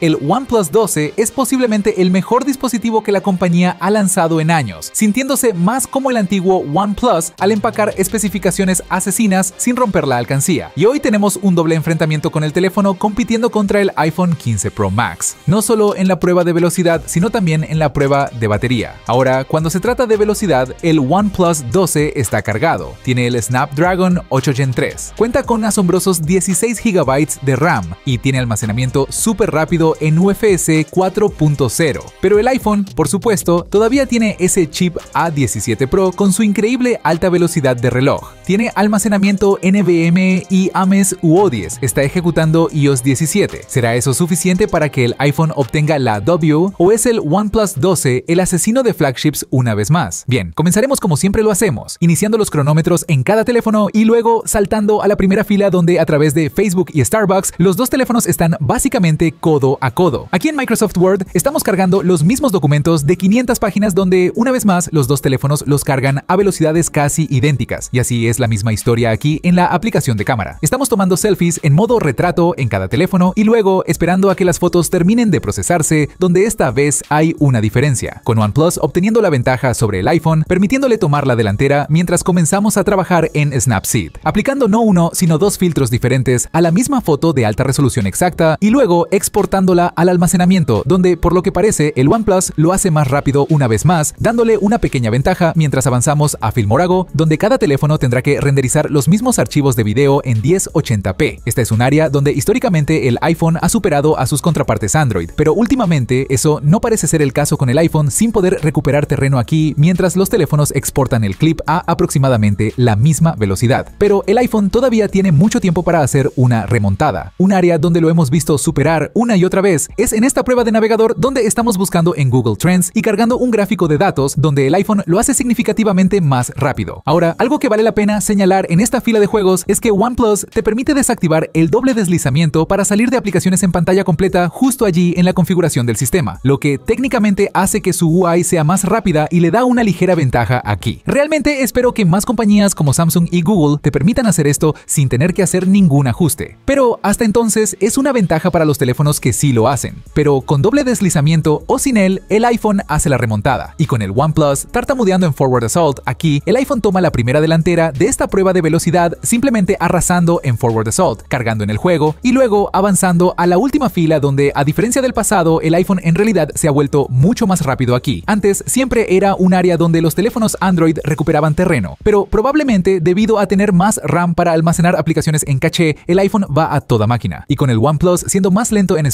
El OnePlus 12 es posiblemente el mejor dispositivo que la compañía ha lanzado en años, sintiéndose más como el antiguo OnePlus al empacar especificaciones asesinas sin romper la alcancía. Y hoy tenemos un doble enfrentamiento con el teléfono compitiendo contra el iPhone 15 Pro Max, no solo en la prueba de velocidad, sino también en la prueba de batería. Ahora, cuando se trata de velocidad, el OnePlus 12 está cargado. Tiene el Snapdragon 8 Gen 3, cuenta con asombrosos 16 GB de RAM y tiene almacenamiento súper rápido en UFS 4.0, pero el iPhone, por supuesto, todavía tiene ese chip A17 Pro con su increíble alta velocidad de reloj. Tiene almacenamiento NVMe y AMES UO10, está ejecutando iOS 17. ¿Será eso suficiente para que el iPhone obtenga la W o es el OnePlus 12 el asesino de flagships una vez más? Bien, comenzaremos como siempre lo hacemos, iniciando los cronómetros en cada teléfono y luego saltando a la primera fila donde a través de Facebook y Starbucks los dos teléfonos están básicamente codo a codo. Aquí en Microsoft Word estamos cargando los mismos documentos de 500 páginas donde una vez más los dos teléfonos los cargan a velocidades casi idénticas. Y así es la misma historia aquí en la aplicación de cámara. Estamos tomando selfies en modo retrato en cada teléfono y luego esperando a que las fotos terminen de procesarse, donde esta vez hay una diferencia. Con OnePlus obteniendo la ventaja sobre el iPhone, permitiéndole tomar la delantera mientras comenzamos a trabajar en Snapseed, aplicando no uno, sino dos filtros diferentes a la misma foto de alta resolución exacta y luego exportando al almacenamiento, donde por lo que parece el OnePlus lo hace más rápido una vez más, dándole una pequeña ventaja mientras avanzamos a Filmorago, donde cada teléfono tendrá que renderizar los mismos archivos de video en 1080p. Esta es un área donde históricamente el iPhone ha superado a sus contrapartes Android, pero últimamente eso no parece ser el caso con el iPhone sin poder recuperar terreno aquí mientras los teléfonos exportan el clip a aproximadamente la misma velocidad. Pero el iPhone todavía tiene mucho tiempo para hacer una remontada, un área donde lo hemos visto superar una y otra vez. Es en esta prueba de navegador donde estamos buscando en Google Trends y cargando un gráfico de datos donde el iPhone lo hace significativamente más rápido. Ahora, algo que vale la pena señalar en esta fila de juegos es que OnePlus te permite desactivar el doble deslizamiento para salir de aplicaciones en pantalla completa justo allí en la configuración del sistema, lo que técnicamente hace que su UI sea más rápida y le da una ligera ventaja aquí. Realmente espero que más compañías como Samsung y Google te permitan hacer esto sin tener que hacer ningún ajuste. Pero hasta entonces es una ventaja para los teléfonos que sí lo hacen, pero con doble deslizamiento o sin él, el iPhone hace la remontada, y con el OnePlus tartamudeando en Forward Assault, aquí el iPhone toma la primera delantera de esta prueba de velocidad simplemente arrasando en Forward Assault, cargando en el juego y luego avanzando a la última fila donde, a diferencia del pasado, el iPhone en realidad se ha vuelto mucho más rápido aquí. Antes siempre era un área donde los teléfonos Android recuperaban terreno, pero probablemente debido a tener más RAM para almacenar aplicaciones en caché, el iPhone va a toda máquina, y con el OnePlus siendo más lento en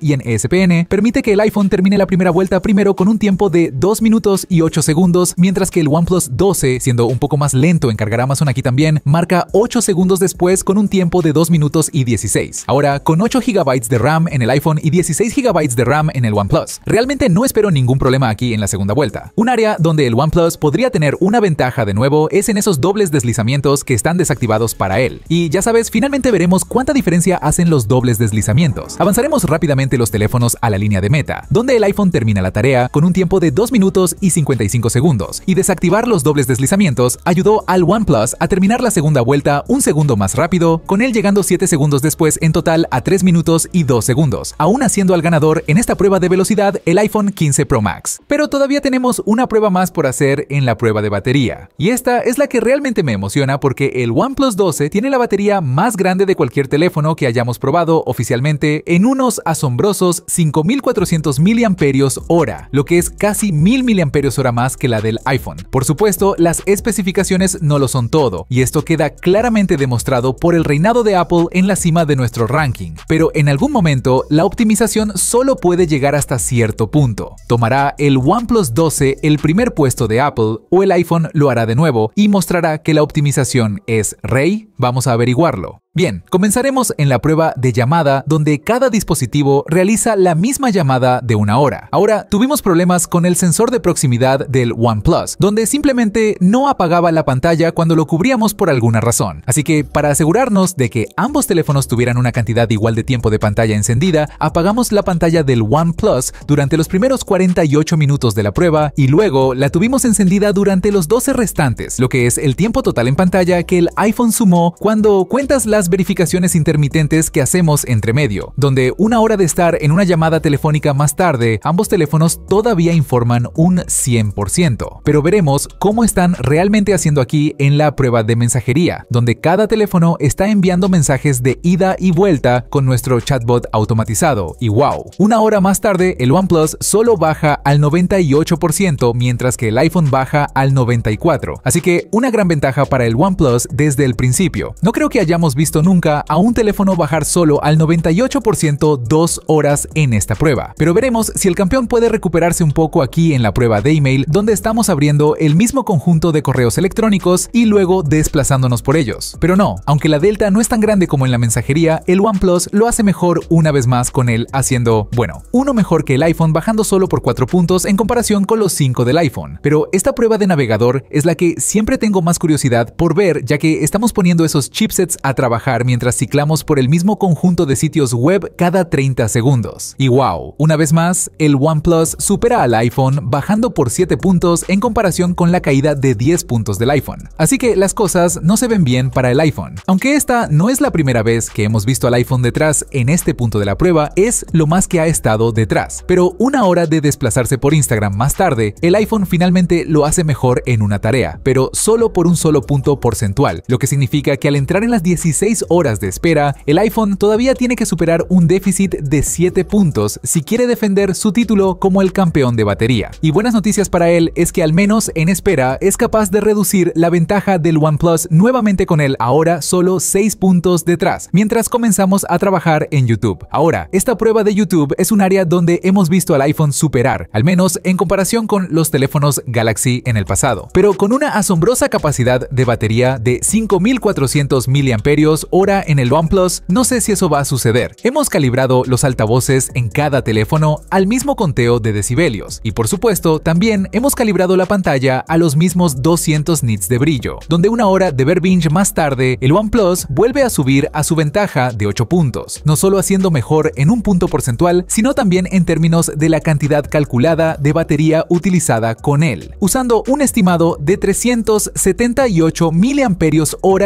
y en ESPN, permite que el iPhone termine la primera vuelta primero con un tiempo de 2 minutos y 8 segundos, mientras que el OnePlus 12, siendo un poco más lento en cargar Amazon aquí también, marca 8 segundos después con un tiempo de 2 minutos y 16. Ahora, con 8 GB de RAM en el iPhone y 16 GB de RAM en el OnePlus. Realmente no espero ningún problema aquí en la segunda vuelta. Un área donde el OnePlus podría tener una ventaja de nuevo es en esos dobles deslizamientos que están desactivados para él. Y ya sabes, finalmente veremos cuánta diferencia hacen los dobles deslizamientos. Avanzaremos rápidamente los teléfonos a la línea de meta, donde el iPhone termina la tarea con un tiempo de 2 minutos y 55 segundos, y desactivar los dobles deslizamientos ayudó al OnePlus a terminar la segunda vuelta un segundo más rápido, con él llegando 7 segundos después en total a 3 minutos y 2 segundos, aún haciendo al ganador en esta prueba de velocidad el iPhone 15 Pro Max. Pero todavía tenemos una prueba más por hacer en la prueba de batería, y esta es la que realmente me emociona porque el OnePlus 12 tiene la batería más grande de cualquier teléfono que hayamos probado oficialmente en unos asombrosos 5400 mAh, lo que es casi 1000 mAh más que la del iPhone. Por supuesto, las especificaciones no lo son todo, y esto queda claramente demostrado por el reinado de Apple en la cima de nuestro ranking, pero en algún momento la optimización solo puede llegar hasta cierto punto. Tomará el OnePlus 12 el primer puesto de Apple o el iPhone lo hará de nuevo y mostrará que la optimización es rey, vamos a averiguarlo. Bien, comenzaremos en la prueba de llamada donde cada dispositivo realiza la misma llamada de una hora. Ahora, tuvimos problemas con el sensor de proximidad del OnePlus, donde simplemente no apagaba la pantalla cuando lo cubríamos por alguna razón. Así que, para asegurarnos de que ambos teléfonos tuvieran una cantidad igual de tiempo de pantalla encendida, apagamos la pantalla del OnePlus durante los primeros 48 minutos de la prueba y luego la tuvimos encendida durante los 12 restantes, lo que es el tiempo total en pantalla que el iPhone sumó cuando cuentas las verificaciones intermitentes que hacemos entre medio, donde una hora de estar en una llamada telefónica más tarde, ambos teléfonos todavía informan un 100%. Pero veremos cómo están realmente haciendo aquí en la prueba de mensajería, donde cada teléfono está enviando mensajes de ida y vuelta con nuestro chatbot automatizado. Y wow, una hora más tarde el OnePlus solo baja al 98% mientras que el iPhone baja al 94%. Así que una gran ventaja para el OnePlus desde el principio. No creo que hayamos visto nunca a un teléfono bajar solo al 98% dos horas en esta prueba. Pero veremos si el campeón puede recuperarse un poco aquí en la prueba de email, donde estamos abriendo el mismo conjunto de correos electrónicos y luego desplazándonos por ellos. Pero no, aunque la delta no es tan grande como en la mensajería, el OnePlus lo hace mejor una vez más con él haciendo, bueno, uno mejor que el iPhone bajando solo por 4 puntos en comparación con los 5 del iPhone. Pero esta prueba de navegador es la que siempre tengo más curiosidad por ver ya que estamos poniendo esos chipsets a trabajar mientras ciclamos por el mismo conjunto de sitios web cada 30 segundos. Y wow, una vez más, el OnePlus supera al iPhone bajando por 7 puntos en comparación con la caída de 10 puntos del iPhone. Así que las cosas no se ven bien para el iPhone. Aunque esta no es la primera vez que hemos visto al iPhone detrás en este punto de la prueba, es lo más que ha estado detrás. Pero una hora de desplazarse por Instagram más tarde, el iPhone finalmente lo hace mejor en una tarea, pero solo por un solo punto porcentual, lo que significa que al entrar en las 16 horas de espera, el iPhone todavía tiene que superar un déficit de 7 puntos si quiere defender su título como el campeón de batería. Y buenas noticias para él es que al menos en espera es capaz de reducir la ventaja del OnePlus nuevamente con él ahora solo 6 puntos detrás, mientras comenzamos a trabajar en YouTube. Ahora, esta prueba de YouTube es un área donde hemos visto al iPhone superar, al menos en comparación con los teléfonos Galaxy en el pasado, pero con una asombrosa capacidad de batería de 5400 mAh Hora en el OnePlus, no sé si eso va a suceder. Hemos calibrado los altavoces en cada teléfono al mismo conteo de decibelios y por supuesto también hemos calibrado la pantalla a los mismos 200 nits de brillo, donde una hora de ver binge más tarde, el OnePlus vuelve a subir a su ventaja de 8 puntos, no solo haciendo mejor en un punto porcentual, sino también en términos de la cantidad calculada de batería utilizada con él, usando un estimado de 378 mAh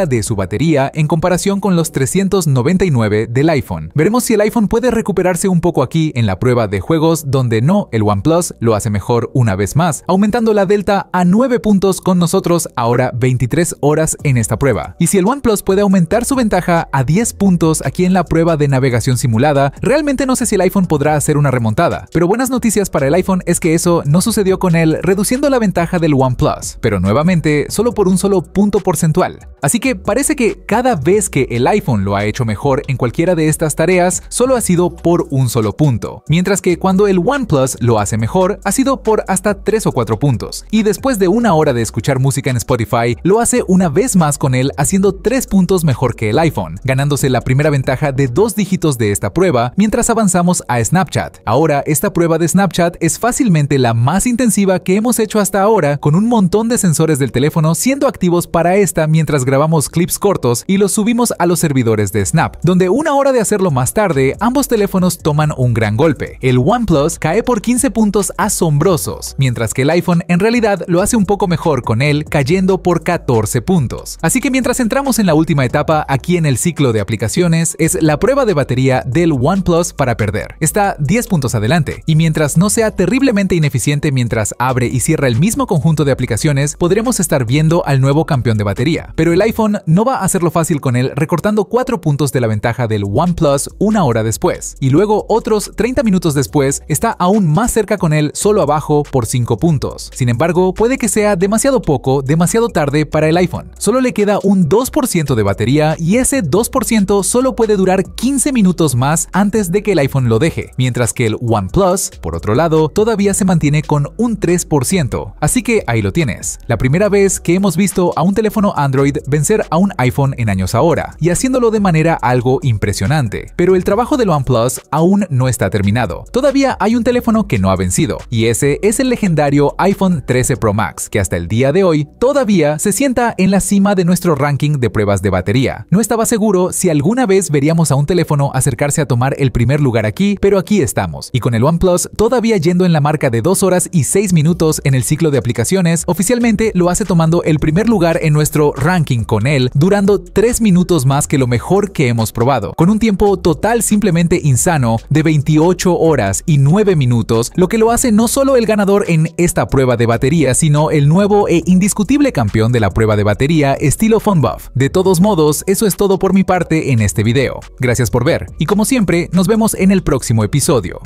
de su batería en comparación con los 399 del iPhone. Veremos si el iPhone puede recuperarse un poco aquí en la prueba de juegos donde no, el OnePlus lo hace mejor una vez más, aumentando la delta a 9 puntos con nosotros ahora 23 horas en esta prueba. Y si el OnePlus puede aumentar su ventaja a 10 puntos aquí en la prueba de navegación simulada, realmente no sé si el iPhone podrá hacer una remontada. Pero buenas noticias para el iPhone es que eso no sucedió con él, reduciendo la ventaja del OnePlus, pero nuevamente solo por un solo punto porcentual. Así que parece que cada vez que el iPhone lo ha hecho mejor en cualquiera de estas tareas, solo ha sido por un solo punto, mientras que cuando el OnePlus lo hace mejor, ha sido por hasta 3 o 4 puntos. Y después de una hora de escuchar música en Spotify, lo hace una vez más con él haciendo 3 puntos mejor que el iPhone, ganándose la primera ventaja de dos dígitos de esta prueba mientras avanzamos a Snapchat. Ahora, esta prueba de Snapchat es fácilmente la más intensiva que hemos hecho hasta ahora, con un montón de sensores del teléfono siendo activos para esta mientras grabamos clips cortos y los subimos a los servidores de Snap, donde una hora de hacerlo más tarde, ambos teléfonos toman un gran golpe. El OnePlus cae por 15 puntos asombrosos, mientras que el iPhone en realidad lo hace un poco mejor con él, cayendo por 14 puntos. Así que mientras entramos en la última etapa aquí en el ciclo de aplicaciones, es la prueba de batería del OnePlus para perder. Está 10 puntos adelante, y mientras no sea terriblemente ineficiente mientras abre y cierra el mismo conjunto de aplicaciones, podremos estar viendo al nuevo campeón de batería. Pero el iPhone no va a hacerlo fácil con él recortando 4 puntos de la ventaja del OnePlus una hora después, y luego otros 30 minutos después está aún más cerca con él solo abajo por 5 puntos. Sin embargo, puede que sea demasiado poco, demasiado tarde para el iPhone. Solo le queda un 2% de batería y ese 2% solo puede durar 15 minutos más antes de que el iPhone lo deje, mientras que el OnePlus, por otro lado, todavía se mantiene con un 3%. Así que ahí lo tienes, la primera vez que hemos visto a un teléfono Android vencer a un iPhone en años ahora y haciéndolo de manera algo impresionante. Pero el trabajo del OnePlus aún no está terminado. Todavía hay un teléfono que no ha vencido, y ese es el legendario iPhone 13 Pro Max, que hasta el día de hoy todavía se sienta en la cima de nuestro ranking de pruebas de batería. No estaba seguro si alguna vez veríamos a un teléfono acercarse a tomar el primer lugar aquí, pero aquí estamos, y con el OnePlus todavía yendo en la marca de 2 horas y 6 minutos en el ciclo de aplicaciones, oficialmente lo hace tomando el primer lugar en nuestro ranking con él, durando 3 minutos más que lo mejor que hemos probado, con un tiempo total simplemente insano de 28 horas y 9 minutos, lo que lo hace no solo el ganador en esta prueba de batería, sino el nuevo e indiscutible campeón de la prueba de batería estilo buff De todos modos, eso es todo por mi parte en este video. Gracias por ver, y como siempre, nos vemos en el próximo episodio.